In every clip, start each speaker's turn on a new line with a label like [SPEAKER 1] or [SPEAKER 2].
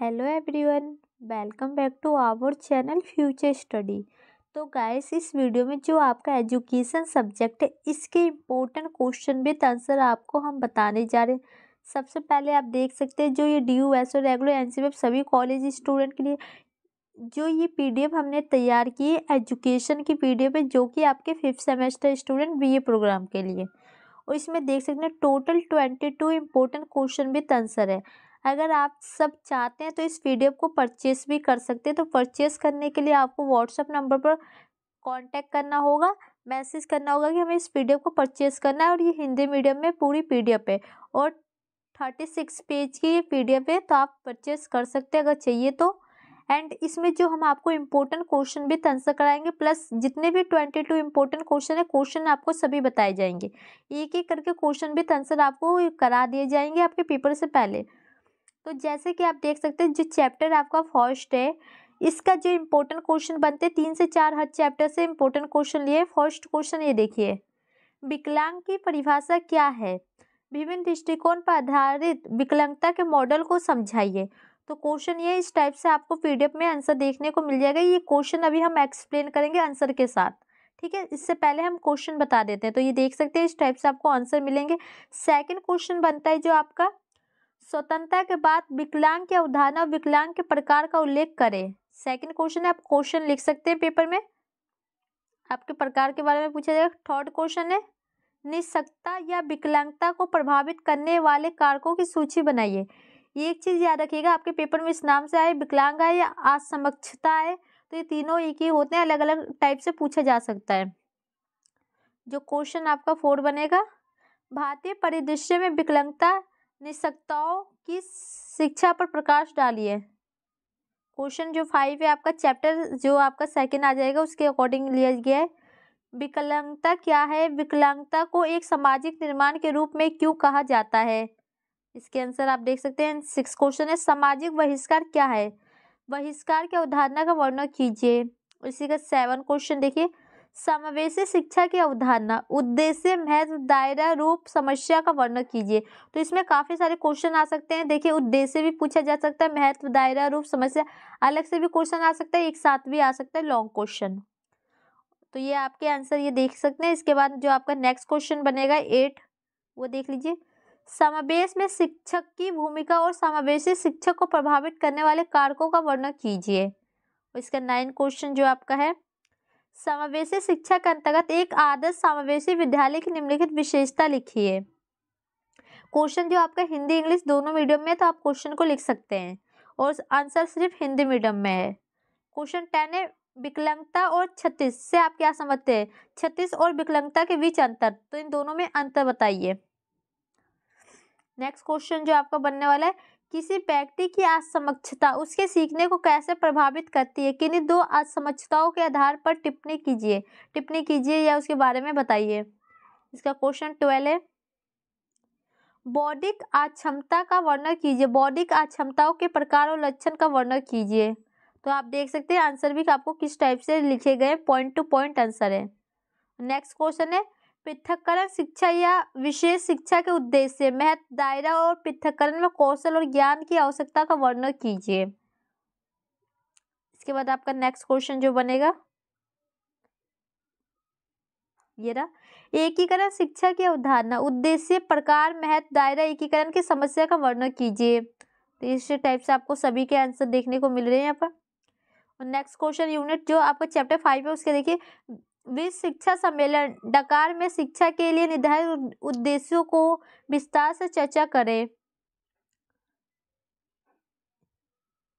[SPEAKER 1] hello everyone welcome back to our channel future study तो guys इस video में जो आपका एजुकेशन सब्जेक्ट है इसके इम्पोर्टेंट क्वेश्चन भी आंसर आपको हम बताने जा रहे हैं सबसे पहले आप देख सकते हैं जो ये डी यू एस और रेगुलर एन सी सभी कॉलेज स्टूडेंट के लिए जो ये पीडीएफ हमने तैयार की है एजुकेशन की पीडीएफ है जो कि आपके fifth semester student BA program के लिए और इसमें देख सकते हैं total twenty two important question भी आंसर है अगर आप सब चाहते हैं तो इस पी को परचेस भी कर सकते हैं तो परचेस करने के लिए आपको व्हाट्सअप नंबर पर कांटेक्ट करना होगा मैसेज करना होगा कि हमें इस पी को परचेस करना है और ये हिंदी मीडियम में पूरी पी है और थर्टी सिक्स पेज की ये पी है तो आप परचेस कर सकते हैं अगर चाहिए तो एंड इसमें जो हम आपको इम्पोर्टेंट क्वेश्चन भी आंसर कराएंगे प्लस जितने भी ट्वेंटी टू इम्पोर्टेंट क्वेश्चन है क्वेश्चन आपको सभी बताए जाएंगे एक एक करके क्वेश्चन भी आंसर आपको करा दिए जाएंगे आपके पेपर से पहले तो जैसे कि आप देख सकते हैं जो चैप्टर आपका फर्स्ट है इसका जो इम्पोर्टेंट क्वेश्चन बनते हैं तीन से चार हर चैप्टर से इम्पोर्टेंट क्वेश्चन लिए फर्स्ट क्वेश्चन ये देखिए विकलांग की परिभाषा क्या है विभिन्न दृष्टिकोण पर आधारित विकलांगता के मॉडल को समझाइए तो क्वेश्चन ये इस टाइप से आपको पीडीएफ में आंसर देखने को मिल जाएगा ये क्वेश्चन अभी हम एक्सप्लेन करेंगे आंसर के साथ ठीक है इससे पहले हम क्वेश्चन बता देते हैं तो ये देख सकते हैं इस टाइप से आपको आंसर मिलेंगे सेकंड क्वेश्चन बनता है जो आपका स्वतंत्रता के बाद विकलांग की उदाहरण और विकलांग के प्रकार का उल्लेख करें सेकंड क्वेश्चन है आप क्वेश्चन लिख सकते हैं पेपर में आपके प्रकार के बारे में पूछा जाएगा थर्ड क्वेश्चन है निशक्ता या विकलांगता को प्रभावित करने वाले कारकों की सूची बनाइए ये एक चीज़ याद रखिएगा आपके पेपर में इस नाम से आए विकलांग आए या असमक्षता है तो ये तीनों एक ही होते हैं अलग अलग टाइप से पूछा जा सकता है जो क्वेश्चन आपका फोर बनेगा भारतीय परिदृश्य में विकलांगता निशक्ताओं की शिक्षा पर प्रकाश डालिए क्वेश्चन जो फाइव है आपका चैप्टर जो आपका सेकंड आ जाएगा उसके अकॉर्डिंग लिया गया है विकलांगता क्या है विकलांगता को एक सामाजिक निर्माण के रूप में क्यों कहा जाता है इसके आंसर आप देख सकते हैं सिक्स क्वेश्चन है सामाजिक बहिष्कार क्या है बहिष्कार के अवधारणा का वर्णन कीजिए इसी का सेवन क्वेश्चन देखिए समावेशी शिक्षा की अवधारणा उद्देश्य महत्व दायरा रूप समस्या का वर्णन कीजिए तो इसमें काफ़ी सारे क्वेश्चन आ सकते हैं देखिए उद्देश्य भी पूछा जा सकता है महत्व दायरा रूप समस्या अलग से भी क्वेश्चन आ सकता है एक साथ भी आ सकता है लॉन्ग क्वेश्चन तो ये आपके आंसर ये देख सकते हैं इसके बाद जो आपका नेक्स्ट क्वेश्चन बनेगा एट वो देख लीजिए समावेश में शिक्षक की भूमिका और समावेशी शिक्षक को प्रभावित करने वाले कारकों का वर्णन कीजिए इसका नाइन क्वेश्चन जो आपका है समावेशी शिक्षा के अंतर्गत एक आदर्श समावेशी विद्यालय की निम्नलिखित विशेषता लिखिए क्वेश्चन जो आपका हिंदी इंग्लिश दोनों मीडियम में है तो आप क्वेश्चन को लिख सकते हैं और आंसर सिर्फ हिंदी मीडियम में है क्वेश्चन टेन है विकलंगता और छत्तीस से आप क्या समझते हैं छत्तीस और विकलंगता के बीच अंतर तो इन दोनों में अंतर बताइए नेक्स्ट क्वेश्चन जो आपका बनने वाला है किसी व्यक्ति की असमक्षता उसके सीखने को कैसे प्रभावित करती है किन्हीं दो असमक्षताओं के आधार पर टिप्पणी कीजिए टिप्पणी कीजिए या उसके बारे में बताइए इसका क्वेश्चन ट्वेल्व है बौद्धिक अक्षमता का वर्णन कीजिए बौद्धिक अक्षमताओं के प्रकार और लक्षण का वर्णन कीजिए तो आप देख सकते हैं आंसर भी आपको किस टाइप से लिखे गए पॉइंट टू पॉइंट आंसर है नेक्स्ट क्वेश्चन है पृथककरण शिक्षा या विशेष शिक्षा के उद्देश्य महत्व दायरा और पृथककरण में कौशल और ज्ञान की आवश्यकता का वर्णन कीजिए इसके बाद आपका नेक्स्ट क्वेश्चन जो बनेगा ये रहा एकीकरण शिक्षा की अवधारणा उद्देश्य प्रकार महत्व दायरा एकीकरण की समस्या का वर्णन कीजिए तो इस टाइप से आपको सभी के आंसर देखने को मिल रहे हैं यहाँ पर नेक्स्ट क्वेश्चन यूनिट जो आपका चैप्टर फाइव है उसके देखिए विश्व शिक्षा सम्मेलन डकार में शिक्षा के लिए निर्धारित उद्देश्यों को विस्तार से चर्चा करें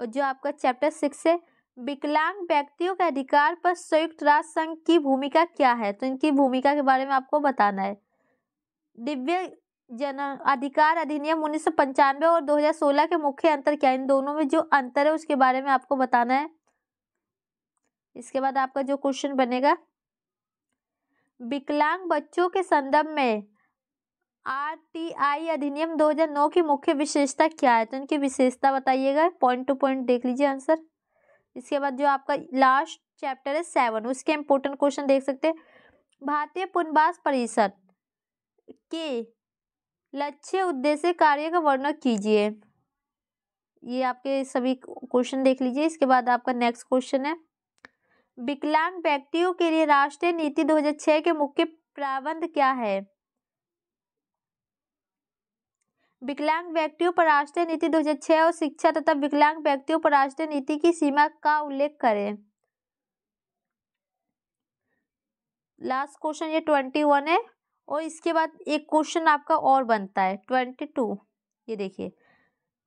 [SPEAKER 1] और जो आपका चैप्टर सिक्स है विकलांग व्यक्तियों के अधिकार पर संयुक्त राष्ट्र संघ की भूमिका क्या है तो इनकी भूमिका के बारे में आपको बताना है दिव्य जन अधिकार अधिनियम उन्नीस सौ पंचानवे और दो हजार सोलह के मुख्य अंतर क्या है इन दोनों में जो अंतर है उसके बारे में आपको बताना है इसके बाद आपका जो क्वेश्चन बनेगा विकलांग बच्चों के संदर्भ में आरटीआई अधिनियम 2009 की मुख्य विशेषता क्या है तो इनकी विशेषता बताइएगा पॉइंट टू पॉइंट देख लीजिए आंसर इसके बाद जो आपका लास्ट चैप्टर है सेवन उसके इम्पोर्टेंट क्वेश्चन देख सकते हैं भारतीय पुनर्वास परिषद के लक्ष्य उद्देश्य कार्य का वर्णन कीजिए ये आपके सभी क्वेश्चन देख लीजिए इसके बाद आपका नेक्स्ट क्वेश्चन है विकलांग व्यक्तियों के लिए राष्ट्रीय नीति 2006 के मुख्य प्रावंध क्या है विकलांग व्यक्तियों पर राष्ट्रीय नीति 2006 और शिक्षा तथा विकलांग व्यक्तियों पर राष्ट्रीय नीति की सीमा का उल्लेख करें लास्ट क्वेश्चन ये ट्वेंटी वन है और इसके बाद एक क्वेश्चन आपका और बनता है ट्वेंटी टू ये देखिए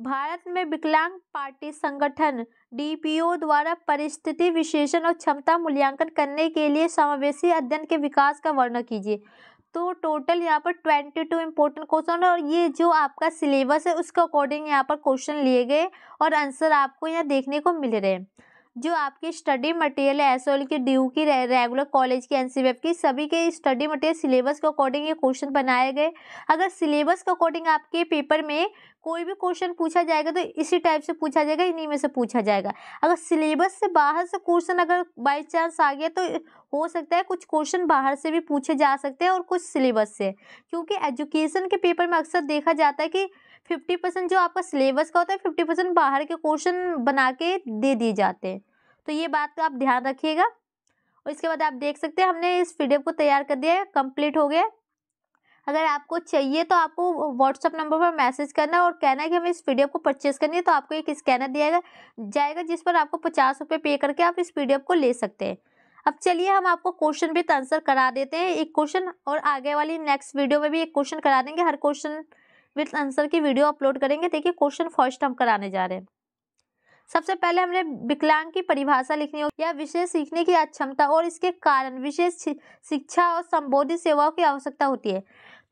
[SPEAKER 1] भारत में विकलांग पार्टी संगठन डीपीओ द्वारा परिस्थिति विशेषण और क्षमता मूल्यांकन करने के लिए समावेशी अध्ययन के विकास का वर्णन कीजिए तो टोटल यहाँ पर ट्वेंटी टू इम्पोर्टेंट क्वेश्चन और ये जो आपका सिलेबस है उसके अकॉर्डिंग यहाँ पर क्वेश्चन लिए गए और आंसर आपको यहाँ देखने को मिल रहे हैं जो आपकी स्टडी मटेरियल है एस की ड्यू की रेगुलर कॉलेज की एन की सभी के स्टडी मटेरियल सिलेबस के अकॉर्डिंग ये क्वेश्चन बनाए गए अगर सिलेबस के अकॉर्डिंग आपके पेपर में कोई भी क्वेश्चन पूछा जाएगा तो इसी टाइप से पूछा जाएगा इन्हीं में से पूछा जाएगा अगर सिलेबस से बाहर से क्वेश्चन अगर बाई चांस आ गया तो हो सकता है कुछ क्वेश्चन बाहर से भी पूछे जा सकते हैं और कुछ सिलेबस से क्योंकि एजुकेशन के पेपर में अक्सर देखा जाता है कि फिफ्टी परसेंट जो आपका सिलेबस का होता है फिफ्टी परसेंट बाहर के क्वेश्चन बना के दे दिए जाते हैं तो ये बात का आप ध्यान रखिएगा और इसके बाद आप देख सकते हैं हमने इस पी को तैयार कर दिया है कम्प्लीट हो गया अगर आपको चाहिए तो आपको व्हाट्सअप नंबर पर मैसेज करना है और कहना है कि हमें इस पी को परचेस करनी है तो आपको एक स्कैनर दिया जाएगा जिस पर आपको पचास रुपये पे करके आप इस पी को ले सकते हैं अब चलिए हम आपको क्वेश्चन भी आंसर करा देते हैं एक क्वेश्चन और आगे वाली नेक्स्ट वीडियो में भी एक क्वेश्चन करा देंगे हर क्वेश्चन विथ आंसर की वीडियो अपलोड करेंगे देखिए क्वेश्चन फर्स्ट हम कराने जा रहे हैं सबसे पहले हमने विकलांग की परिभाषा लिखनी होगी या विशेष सीखने की अक्षमता और इसके कारण विशेष शिक्षा और संबोधित सेवाओं की आवश्यकता होती है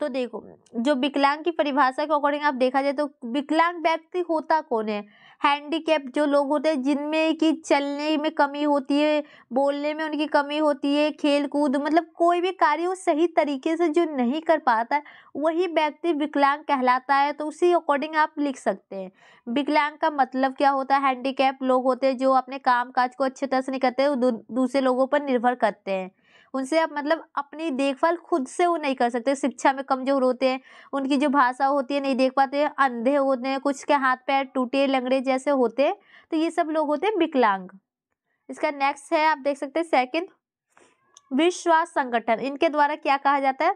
[SPEAKER 1] तो देखो जो विकलांग की परिभाषा के अकॉर्डिंग आप देखा जाए तो विकलांग व्यक्ति होता कौन है हैंडीकैप जो लोग होते हैं जिनमें कि चलने में कमी होती है बोलने में उनकी कमी होती है खेल कूद मतलब कोई भी कार्य वो सही तरीके से जो नहीं कर पाता है वही व्यक्ति विकलांग कहलाता है तो उसी अकॉर्डिंग आप लिख सकते हैं विकलांग का मतलब क्या होता है हैंडीकैप लोग होते हैं जो अपने काम काज को अच्छे तरह से नहीं करते दूसरे लोगों पर निर्भर करते हैं उनसे आप मतलब अपनी देखभाल खुद से वो नहीं कर सकते शिक्षा में कमज़ोर होते हैं उनकी जो भाषा होती है नहीं देख पाते अंधे होते हैं कुछ के हाथ पैर टूटे लंगड़े जैसे होते हैं तो ये सब लोग होते हैं विकलांग इसका नेक्स्ट है आप देख सकते हैं सेकेंड विश्वास संगठन इनके द्वारा क्या कहा जाता है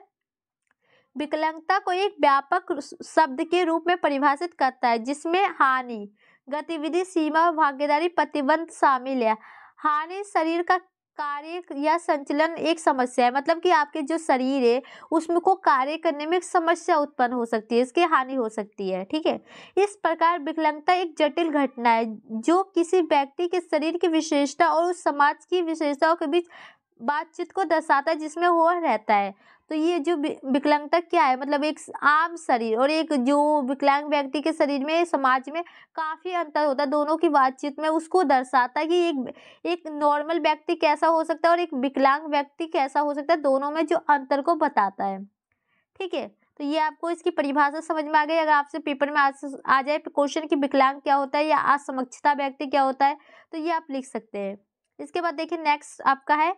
[SPEAKER 1] विकलांगता को एक व्यापक शब्द के रूप में परिभाषित करता है जिसमें हानि गतिविधि सीमा भागीदारी प्रतिबंध शामिल है हानि शरीर का कार्य या संचलन एक समस्या है मतलब कि आपके जो शरीर है उसमें को कार्य करने में एक समस्या उत्पन्न हो सकती है इसकी हानि हो सकती है ठीक है इस प्रकार विकलांगता एक जटिल घटना है जो किसी व्यक्ति के शरीर की विशेषता और उस समाज की विशेषताओं के बीच बातचीत को दर्शाता है जिसमें वह रहता है तो ये जो विकलांगता क्या है मतलब एक आम शरीर और एक जो विकलांग व्यक्ति के शरीर में समाज में काफ़ी अंतर होता है दोनों की बातचीत में उसको दर्शाता है कि एक एक नॉर्मल व्यक्ति कैसा हो सकता है और एक विकलांग व्यक्ति कैसा हो सकता है दोनों में जो अंतर को बताता है ठीक है तो ये आपको इसकी परिभाषा समझ में आ गई अगर आपसे पेपर में आ, आ जाए क्वेश्चन की विकलांग क्या होता है या असमक्षता व्यक्ति क्या होता है तो ये आप लिख सकते हैं इसके बाद देखिए नेक्स्ट आपका है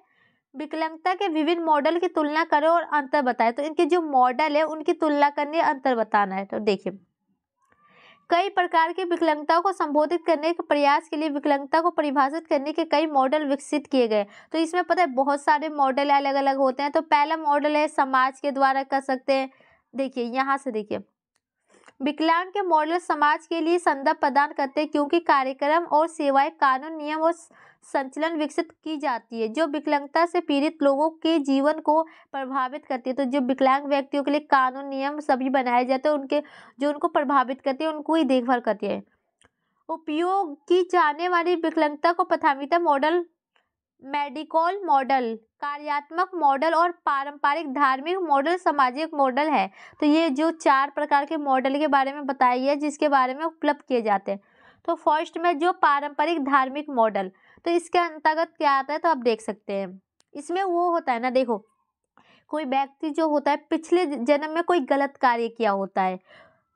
[SPEAKER 1] विकलांगता के विभिन्न मॉडल की तुलना करें और अंतर बताएं तो इनके जो मॉडल है उनकी तुलना करनी अंतर बताना है तो देखिए कई प्रकार की विकलांगताओं को संबोधित करने के प्रयास के लिए विकलांगता को परिभाषित करने के कई मॉडल विकसित किए गए तो इसमें पता है बहुत सारे मॉडल अलग अलग होते हैं तो पहला मॉडल है समाज के द्वारा कर सकते हैं देखिए यहाँ से देखिए विकलांग के मॉडल समाज के लिए संदर्भ प्रदान करते हैं क्योंकि कार्यक्रम और सेवाएं कानून नियम और संचलन विकसित की जाती है जो विकलांगता से पीड़ित लोगों के जीवन को प्रभावित करती है तो जो विकलांग व्यक्तियों के लिए कानून नियम सभी बनाए जाते हैं उनके जो उनको प्रभावित करते हैं उनको ही देखभाल करती है उपयोग की जाने वाली विकलांगता को प्राथमिकता मॉडल मेडिकल मॉडल कार्यात्मक मॉडल और पारंपरिक धार्मिक मॉडल सामाजिक मॉडल है तो ये जो चार प्रकार के मॉडल के बारे में बताई है जिसके बारे में उपलब्ध किए जाते हैं तो फर्स्ट में जो पारंपरिक धार्मिक मॉडल तो इसके अंतर्गत क्या आता है तो आप देख सकते हैं इसमें वो होता है ना देखो कोई व्यक्ति जो होता है पिछले जन्म में कोई गलत कार्य किया होता है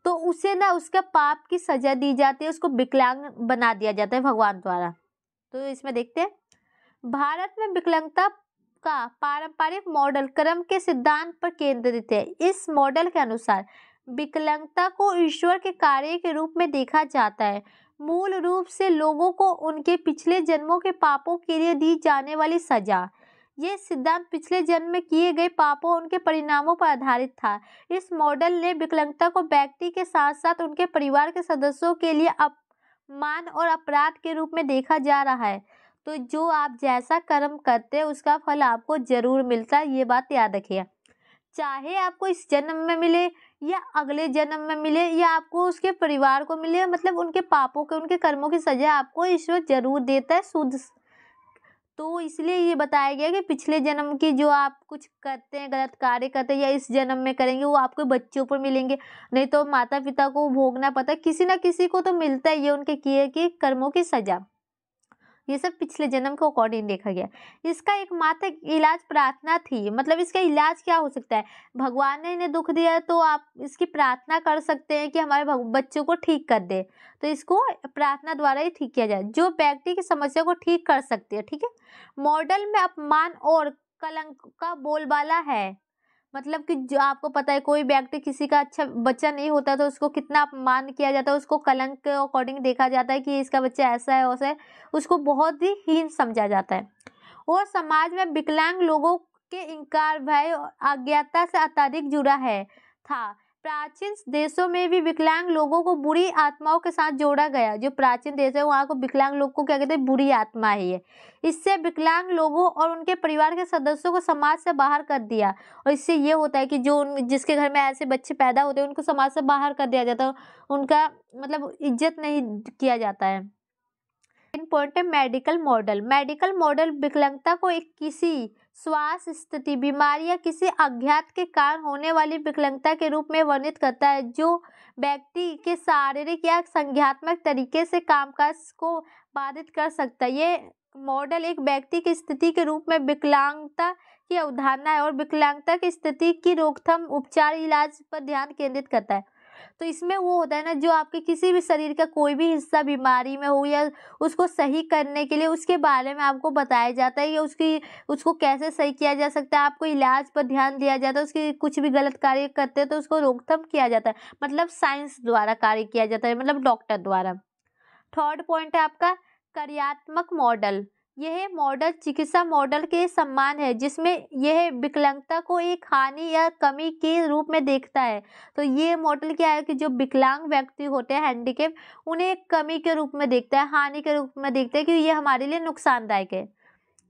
[SPEAKER 1] तो उसे ना उसके पाप की सजा दी जाती है उसको विकलांग बना दिया जाता है भगवान द्वारा तो इसमें देखते हैं भारत में विकलांगता का पारंपरिक मॉडल कर्म के सिद्धांत पर केंद्रित है इस मॉडल के अनुसार विकलांगता को ईश्वर के कार्य के रूप में देखा जाता है मूल रूप से लोगों को उनके पिछले जन्मों के पापों के लिए दी जाने वाली सजा ये सिद्धांत पिछले जन्म में किए गए पापों उनके परिणामों पर आधारित था इस मॉडल ने विकलांगता को व्यक्ति के साथ साथ उनके परिवार के सदस्यों के लिए अपमान और अपराध के रूप में देखा जा रहा है तो जो आप जैसा कर्म करते हैं उसका फल आपको जरूर मिलता है ये बात याद रखिए चाहे आपको इस जन्म में मिले या अगले जन्म में मिले या आपको उसके परिवार को मिले मतलब उनके पापों के उनके कर्मों की सजा आपको ईश्वर जरूर देता है शुद्ध तो इसलिए ये बताया गया कि पिछले जन्म की जो आप कुछ करते हैं गलत कार्य करते हैं या इस जन्म में करेंगे वो आपके बच्चों पर मिलेंगे नहीं तो माता पिता को भोगना पता किसी ना किसी को तो मिलता है ये उनके किए के कर्मों की सज़ा ये सब पिछले जन्म के अकॉर्डिंग देखा गया इसका एकमात्र इलाज प्रार्थना थी मतलब इसका इलाज क्या हो सकता है भगवान ने इन्हें दुख दिया तो आप इसकी प्रार्थना कर सकते हैं कि हमारे बच्चों को ठीक कर दे तो इसको प्रार्थना द्वारा ही ठीक किया जाए जो व्यक्ति की समस्या को ठीक कर सकती है ठीक है मॉडल में अपमान और कलंक का बोलबाला है मतलब कि जो आपको पता है कोई व्यक्ति किसी का अच्छा बच्चा नहीं होता तो उसको कितना अपमान किया जाता है उसको कलंक के अकॉर्डिंग देखा जाता है कि इसका बच्चा ऐसा है वैसा है उसको बहुत ही हीन समझा जाता है और समाज में विकलांग लोगों के इनकार भय अज्ञाता से अत्यधिक जुड़ा है था प्राचीन देशों में भी विकलांग लोगों को बुरी आत्माओं के साथ जोड़ा गया जो प्राचीन देश है वहाँ को विकलांग लोग को क्या कहते हैं बुरी आत्मा ही है इससे विकलांग लोगों और उनके परिवार के सदस्यों को समाज से बाहर कर दिया और इससे ये होता है कि जो जिसके घर में ऐसे बच्चे पैदा होते हैं उनको समाज से बाहर कर दिया जाता है उनका मतलब इज्जत नहीं किया जाता है पॉइंट है मेडिकल मॉडल मेडिकल मॉडल विकलांगता को एक किसी स्वास्थ्य स्थिति बीमारी या किसी अज्ञात के कारण होने वाली विकलांगता के रूप में वर्णित करता है जो व्यक्ति के शारीरिक या संज्ञात्मक तरीके से कामकाज को बाधित कर सकता है ये मॉडल एक व्यक्ति की स्थिति के रूप में विकलांगता की अवधारणा है और विकलांगता की स्थिति की रोकथाम उपचार इलाज पर ध्यान केंद्रित करता है तो इसमें वो होता है ना जो आपके किसी भी शरीर का कोई भी हिस्सा बीमारी में हो या उसको सही करने के लिए उसके बारे में आपको बताया जाता है या उसकी उसको कैसे सही किया जा सकता है आपको इलाज पर ध्यान दिया जाता है उसकी कुछ भी गलत कार्य करते हैं तो उसको रोकथाम किया जाता है मतलब साइंस द्वारा कार्य किया जाता है मतलब डॉक्टर द्वारा थर्ड पॉइंट है आपका कार्यात्मक मॉडल यह मॉडल चिकित्सा मॉडल के सम्मान है जिसमें यह विकलांगता को एक हानि या कमी के रूप में देखता है तो ये मॉडल क्या है कि जो विकलांग व्यक्ति होते हैं हैंडीकेप उन्हें एक कमी के रूप में देखता है हानि के रूप में देखता है कि ये हमारे लिए नुकसानदायक है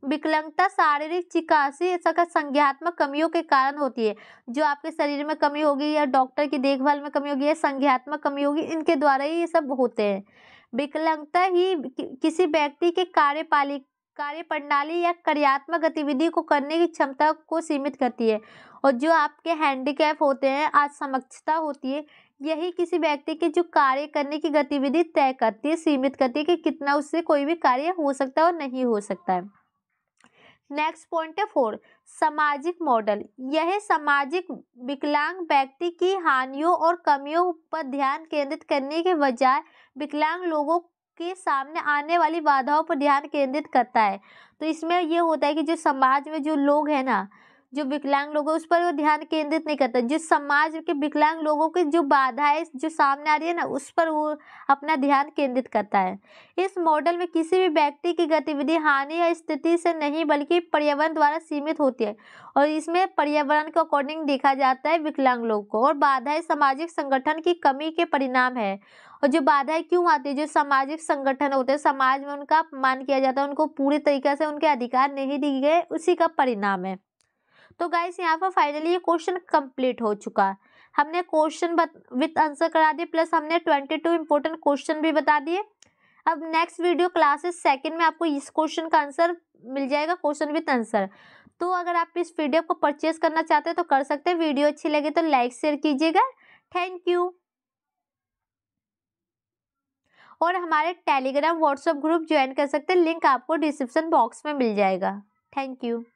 [SPEAKER 1] विकलांगता शारीरिक चिकासी तथा संज्ञात्मक कमियों के कारण होती है जो आपके शरीर में कमी होगी या डॉक्टर की देखभाल में कमी होगी या संज्ञात्मक कमी होगी इनके द्वारा ही ये सब होते हैं विकलांगता ही किसी व्यक्ति के कार्यपालिक कार्यप्रणाली या कार्यात्मक गतिविधि को करने की क्षमता को सीमित करती है और जो आपके हैंडीकैप होते हैं असमक्षता होती है यही किसी व्यक्ति की जो कार्य करने की गतिविधि तय करती है सीमित करती है कि कितना उससे कोई भी कार्य हो सकता है और नहीं हो सकता है नेक्स्ट पॉइंट है फोर सामाजिक मॉडल यह सामाजिक विकलांग व्यक्ति की हानियों और कमियों पर ध्यान केंद्रित करने के बजाय विकलांग लोगों के सामने आने वाली बाधाओं पर ध्यान केंद्रित करता है तो इसमें यह होता है कि जो समाज में जो लोग हैं ना जो विकलांग लोग है उस पर वो ध्यान केंद्रित नहीं करता जिस समाज के विकलांग लोगों की जो बाधाएं जो सामने आ रही है ना उस पर वो अपना ध्यान केंद्रित करता है इस मॉडल में किसी भी व्यक्ति की गतिविधि हानि या स्थिति से नहीं बल्कि पर्यावरण द्वारा सीमित होती है और इसमें पर्यावरण के अकॉर्डिंग देखा जाता है विकलांग लोगों को और बाधाएं सामाजिक संगठन की कमी के परिणाम है और जो बाधाएं क्यों आती है जो सामाजिक संगठन होते हैं समाज में उनका अपमान किया जाता है उनको पूरी तरीके से उनके अधिकार नहीं दिए गए उसी का परिणाम है तो गाइस यहाँ पर फाइनली ये क्वेश्चन कंप्लीट हो चुका हमने क्वेश्चन विथ आंसर करा दिए प्लस हमने ट्वेंटी टू इम्पोर्टेंट क्वेश्चन भी बता दिए अब नेक्स्ट वीडियो क्लासेस सेकंड में आपको इस क्वेश्चन का आंसर मिल जाएगा क्वेश्चन विथ आंसर तो अगर आप इस वीडियो को परचेज करना चाहते हैं तो कर सकते हैं वीडियो अच्छी लगे तो लाइक शेयर कीजिएगा थैंक यू और हमारे टेलीग्राम व्हाट्सएप ग्रुप ज्वाइन कर सकते हैं लिंक आपको डिस्क्रिप्शन बॉक्स में मिल जाएगा थैंक यू